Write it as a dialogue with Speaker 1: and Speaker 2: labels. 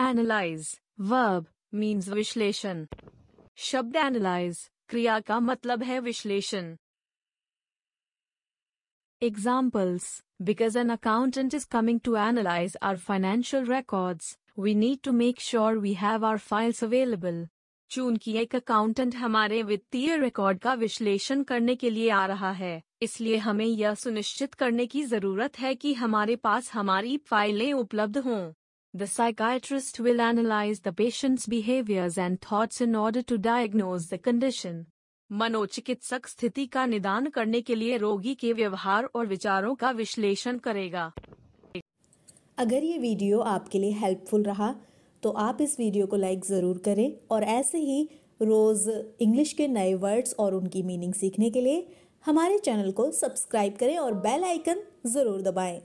Speaker 1: Analyse verb means विश्लेषण शब्द analyse क्रिया का मतलब है विश्लेषण examples because an accountant is coming to analyze our financial records, we need to make sure we have our files available चूंकि एक अकाउंटेंट हमारे वित्तीय रिकॉर्ड का विश्लेषण करने के लिए आ रहा है इसलिए हमें यह सुनिश्चित करने की जरूरत है कि हमारे पास हमारी फाइलें उपलब्ध हों The psychiatrist will analyze the patient's behaviors and thoughts in order to diagnose the condition. मनोचिकित्सक स्थिति का निदान करने के लिए रोगी के व्यवहार और विचारों का विश्लेषण करेगा
Speaker 2: अगर ये वीडियो आपके लिए हेल्पफुल रहा तो आप इस वीडियो को लाइक ज़रूर करें और ऐसे ही रोज़ इंग्लिश के नए वर्ड्स और उनकी मीनिंग सीखने के लिए हमारे चैनल को सब्सक्राइब करें और बेल आइकन ज़रूर दबाएं।